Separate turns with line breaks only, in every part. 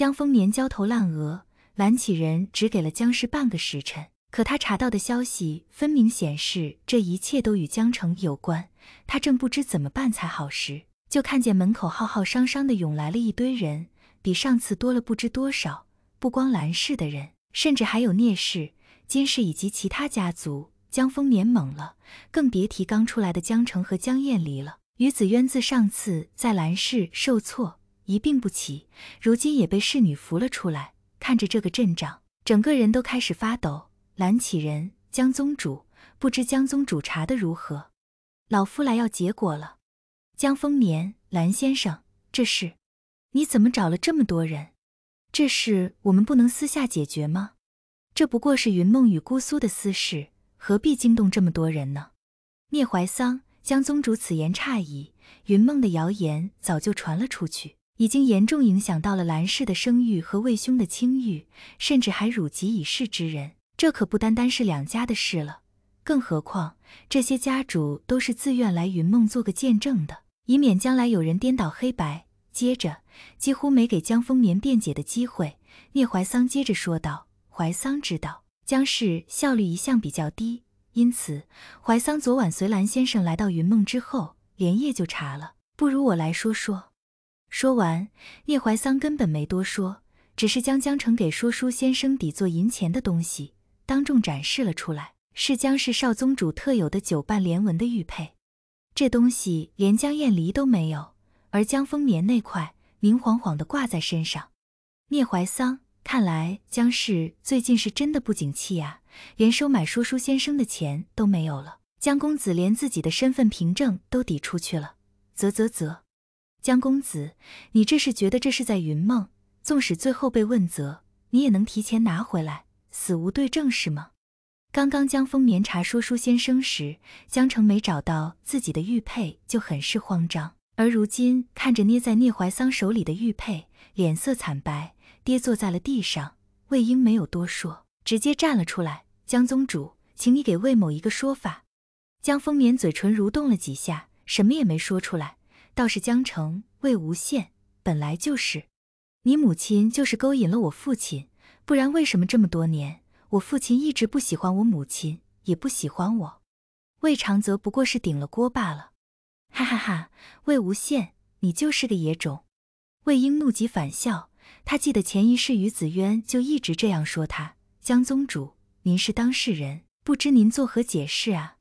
江丰年焦头烂额，蓝启人只给了江氏半个时辰，可他查到的消息分明显示，这一切都与江城有关。他正不知怎么办才好时，就看见门口浩浩汤汤的涌来了一堆人，比上次多了不知多少。不光蓝氏的人，甚至还有聂氏、金氏以及其他家族。江丰年懵了，更别提刚出来的江城和江艳离了。于子渊自上次在蓝氏受挫。一病不起，如今也被侍女扶了出来。看着这个阵仗，整个人都开始发抖。蓝启仁，江宗主，不知江宗主查的如何？老夫来要结果了。江丰年，蓝先生，这是你怎么找了这么多人？这事我们不能私下解决吗？这不过是云梦与姑苏的私事，何必惊动这么多人呢？聂怀桑，江宗主此言差矣。云梦的谣言早就传了出去。已经严重影响到了兰氏的声誉和魏兄的清誉，甚至还辱及已逝之人。这可不单单是两家的事了。更何况这些家主都是自愿来云梦做个见证的，以免将来有人颠倒黑白。接着，几乎没给江丰年辩解的机会，聂怀桑接着说道：“怀桑知道江氏效率一向比较低，因此怀桑昨晚随兰先生来到云梦之后，连夜就查了。不如我来说说。”说完，聂怀桑根本没多说，只是将江城给说书先生抵作银钱的东西当众展示了出来，是江氏少宗主特有的九瓣莲纹的玉佩，这东西连江燕离都没有，而江丰年那块明晃晃的挂在身上。聂怀桑看来，江氏最近是真的不景气呀，连收买说书先生的钱都没有了，江公子连自己的身份凭证都抵出去了，啧啧啧。江公子，你这是觉得这是在云梦，纵使最后被问责，你也能提前拿回来，死无对证是吗？刚刚江丰眠查说书先生时，江城没找到自己的玉佩就很是慌张，而如今看着捏在聂怀桑手里的玉佩，脸色惨白，跌坐在了地上。魏婴没有多说，直接站了出来：“江宗主，请你给魏某一个说法。”江丰眠嘴唇蠕动了几下，什么也没说出来。倒是江城魏无羡本来就是，你母亲就是勾引了我父亲，不然为什么这么多年我父亲一直不喜欢我母亲，也不喜欢我？魏长泽不过是顶了锅罢了。哈哈哈！魏无羡，你就是个野种！魏婴怒极反笑，他记得前一世于子渊就一直这样说他。江宗主，您是当事人，不知您作何解释啊？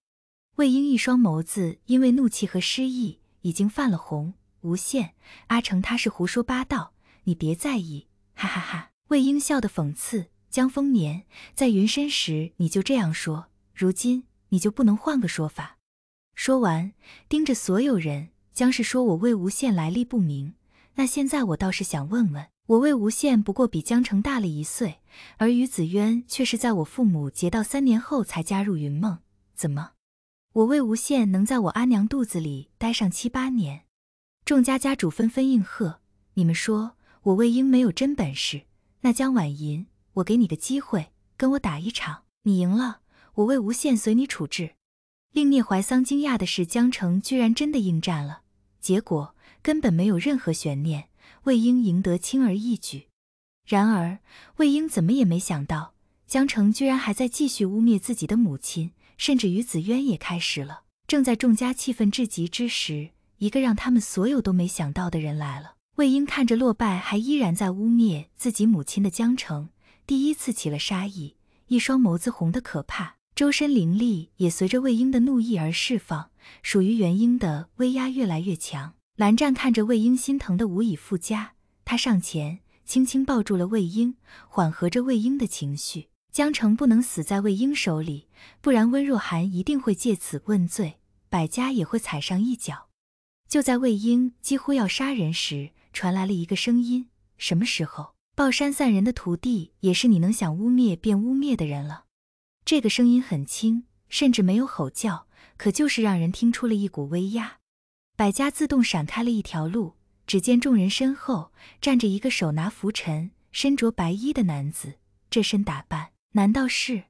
魏婴一双眸子因为怒气和失意。已经泛了红，无限阿成他是胡说八道，你别在意，哈哈哈。魏婴笑的讽刺江丰年，在云深时你就这样说，如今你就不能换个说法？说完盯着所有人，江氏说我魏无羡来历不明，那现在我倒是想问问，我魏无羡不过比江澄大了一岁，而于子渊却是在我父母结道三年后才加入云梦，怎么？我魏无羡能在我阿娘肚子里待上七八年，众家家主纷纷应和。你们说我魏婴没有真本事，那江婉银，我给你个机会，跟我打一场，你赢了，我魏无羡随你处置。令聂怀桑惊讶的是，江澄居然真的应战了。结果根本没有任何悬念，魏婴赢得轻而易举。然而，魏婴怎么也没想到，江澄居然还在继续污蔑自己的母亲。甚至于子渊也开始了。正在众家气愤至极之时，一个让他们所有都没想到的人来了。魏婴看着落败还依然在污蔑自己母亲的江澄，第一次起了杀意，一双眸子红得可怕，周身灵力也随着魏婴的怒意而释放，属于元婴的威压越来越强。蓝湛看着魏婴，心疼的无以复加，他上前轻轻抱住了魏婴，缓和着魏婴的情绪。江澄不能死在魏婴手里，不然温若寒一定会借此问罪，百家也会踩上一脚。就在魏婴几乎要杀人时，传来了一个声音：“什么时候暴山散人的徒弟也是你能想污蔑便污蔑的人了？”这个声音很轻，甚至没有吼叫，可就是让人听出了一股威压。百家自动闪开了一条路，只见众人身后站着一个手拿拂尘、身着白衣的男子，这身打扮。难道是？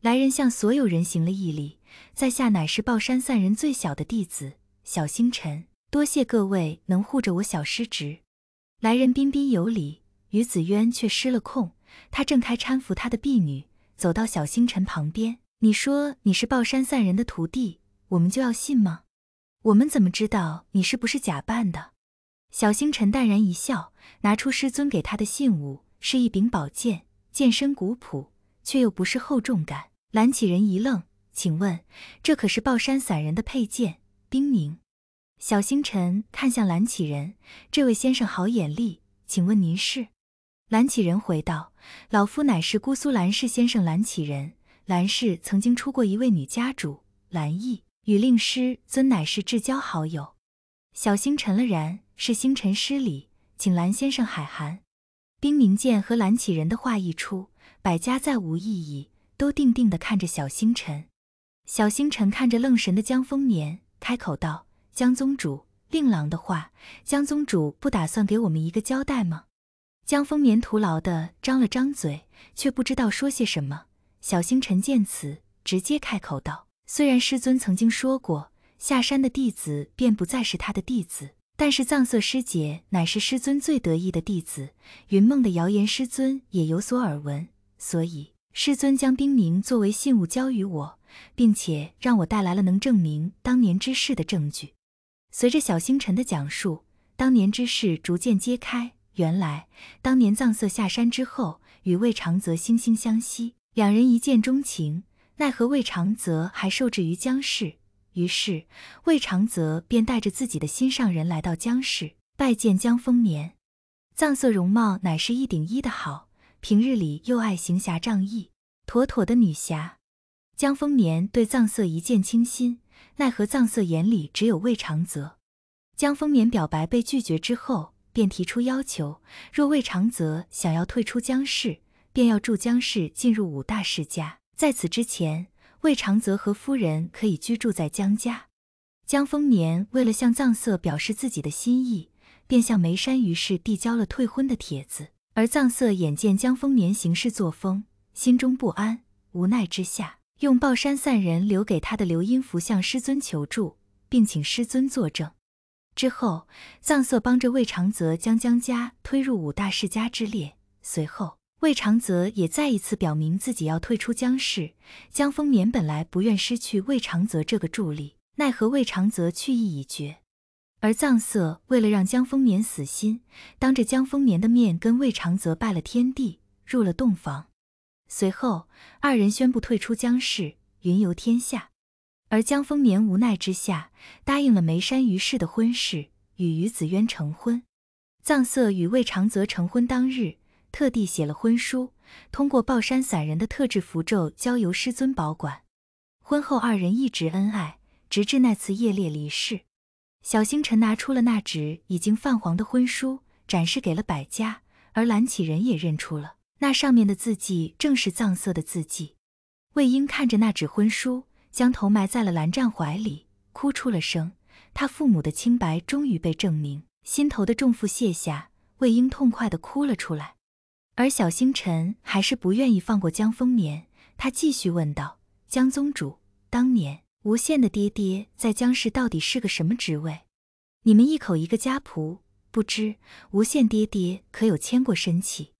来人向所有人行了一礼，在下乃是抱山散人最小的弟子小星辰，多谢各位能护着我小师侄。来人彬彬有礼，于子渊却失了控。他挣开搀扶他的婢女，走到小星辰旁边。你说你是抱山散人的徒弟，我们就要信吗？我们怎么知道你是不是假扮的？小星辰淡然一笑，拿出师尊给他的信物，是一柄宝剑，剑身古朴。却又不是厚重感。蓝启人一愣，请问这可是抱山散人的佩剑？冰凝。小星辰看向蓝启人，这位先生好眼力，请问您是？蓝启人回道：“老夫乃是姑苏蓝氏先生蓝启人。蓝氏曾经出过一位女家主蓝意，与令师尊乃是至交好友。”小星辰了然，是星辰失礼，请蓝先生海涵。冰凝剑和蓝启人的话一出。百家再无异议，都定定地看着小星辰。小星辰看着愣神的江丰年，开口道：“江宗主，令郎的话，江宗主不打算给我们一个交代吗？”江丰年徒劳地张了张嘴，却不知道说些什么。小星辰见此，直接开口道：“虽然师尊曾经说过，下山的弟子便不再是他的弟子，但是藏色师姐乃是师尊最得意的弟子，云梦的谣言，师尊也有所耳闻。”所以，师尊将冰凝作为信物交于我，并且让我带来了能证明当年之事的证据。随着小星辰的讲述，当年之事逐渐揭开。原来，当年藏色下山之后，与魏长泽惺惺相惜，两人一见钟情。奈何魏长泽还受制于江氏，于是魏长泽便带着自己的心上人来到江氏拜见江丰年。藏色容貌乃是一顶一的好。平日里又爱行侠仗义，妥妥的女侠。江丰年对藏色一见倾心，奈何藏色眼里只有魏长泽。江丰年表白被拒绝之后，便提出要求：若魏长泽想要退出江氏，便要助江氏进入五大世家。在此之前，魏长泽和夫人可以居住在江家。江丰年为了向藏色表示自己的心意，便向梅山余氏递交了退婚的帖子。而藏色眼见江丰年行事作风，心中不安，无奈之下，用抱山散人留给他的留音符向师尊求助，并请师尊作证。之后，藏色帮着魏长泽将江家推入五大世家之列。随后，魏长泽也再一次表明自己要退出江氏。江丰年本来不愿失去魏长泽这个助力，奈何魏长泽去意已决。而藏色为了让江丰年死心，当着江丰年的面跟魏长泽拜了天地，入了洞房。随后，二人宣布退出江氏，云游天下。而江丰年无奈之下答应了梅山于氏的婚事，与于子渊成婚。藏色与魏长泽成婚当日，特地写了婚书，通过抱山散人的特制符咒交由师尊保管。婚后二人一直恩爱，直至那次夜猎离世。小星辰拿出了那纸已经泛黄的婚书，展示给了百家，而蓝启仁也认出了那上面的字迹正是藏色的字迹。魏婴看着那纸婚书，将头埋在了蓝湛怀里，哭出了声。他父母的清白终于被证明，心头的重负卸下，魏婴痛快地哭了出来。而小星辰还是不愿意放过江丰年，他继续问道：“江宗主，当年……”无限的爹爹在江氏到底是个什么职位？你们一口一个家仆，不知无限爹爹可有牵过身契？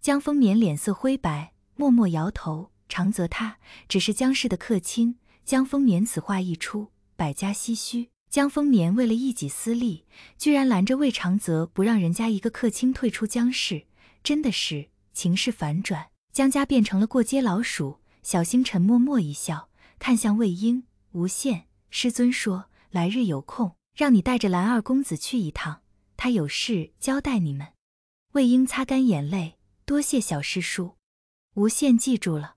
江丰年脸色灰白，默默摇头。长泽他只是江氏的客卿。江丰年此话一出，百家唏嘘。江丰年为了一己私利，居然拦着魏长泽不让人家一个客卿退出江氏，真的是情势反转，江家变成了过街老鼠。小星辰默默一笑，看向魏婴。无限师尊说，来日有空，让你带着蓝二公子去一趟，他有事交代你们。魏婴擦干眼泪，多谢小师叔。无限记住了。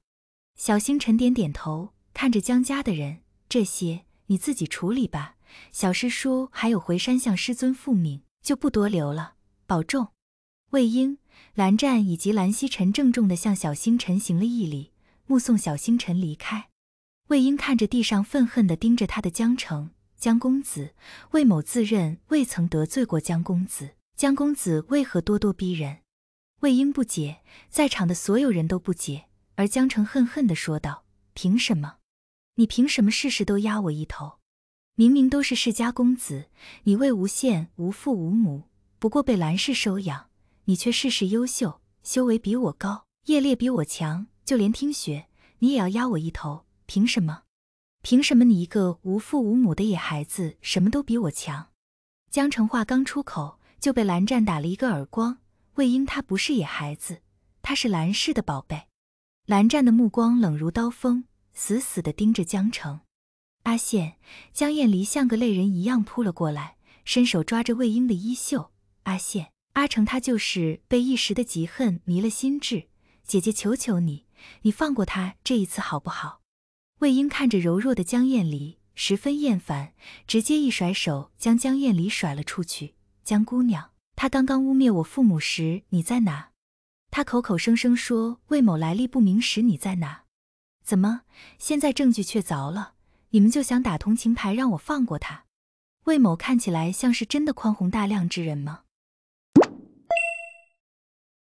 小星辰点点头，看着江家的人，这些你自己处理吧。小师叔还有回山向师尊复命，就不多留了，保重。魏婴、蓝湛以及蓝曦臣郑重地向小星辰行了一礼，目送小星辰离开。魏婴看着地上愤恨地盯着他的江城江公子，魏某自认未曾得罪过江公子，江公子为何咄咄逼人？魏婴不解，在场的所有人都不解，而江城恨恨地说道：“凭什么？你凭什么事事都压我一头？明明都是世家公子，你魏无羡无父无母，不过被兰氏收养，你却事事优秀，修为比我高，业力比我强，就连听雪，你也要压我一头。”凭什么？凭什么你一个无父无母的野孩子，什么都比我强？江澄话刚出口，就被蓝湛打了一个耳光。魏婴他不是野孩子，他是蓝氏的宝贝。蓝湛的目光冷如刀锋，死死的盯着江澄。阿羡，江燕离像个泪人一样扑了过来，伸手抓着魏婴的衣袖。阿羡，阿成他就是被一时的嫉恨迷了心智，姐姐求求你，你放过他这一次好不好？魏婴看着柔弱的江晏离，十分厌烦，直接一甩手将江晏离甩了出去。江姑娘，他刚刚污蔑我父母时，你在哪？他口口声声说魏某来历不明时，你在哪？怎么现在证据确凿了，你们就想打同情牌让我放过他？魏某看起来像是真的宽宏大量之人吗？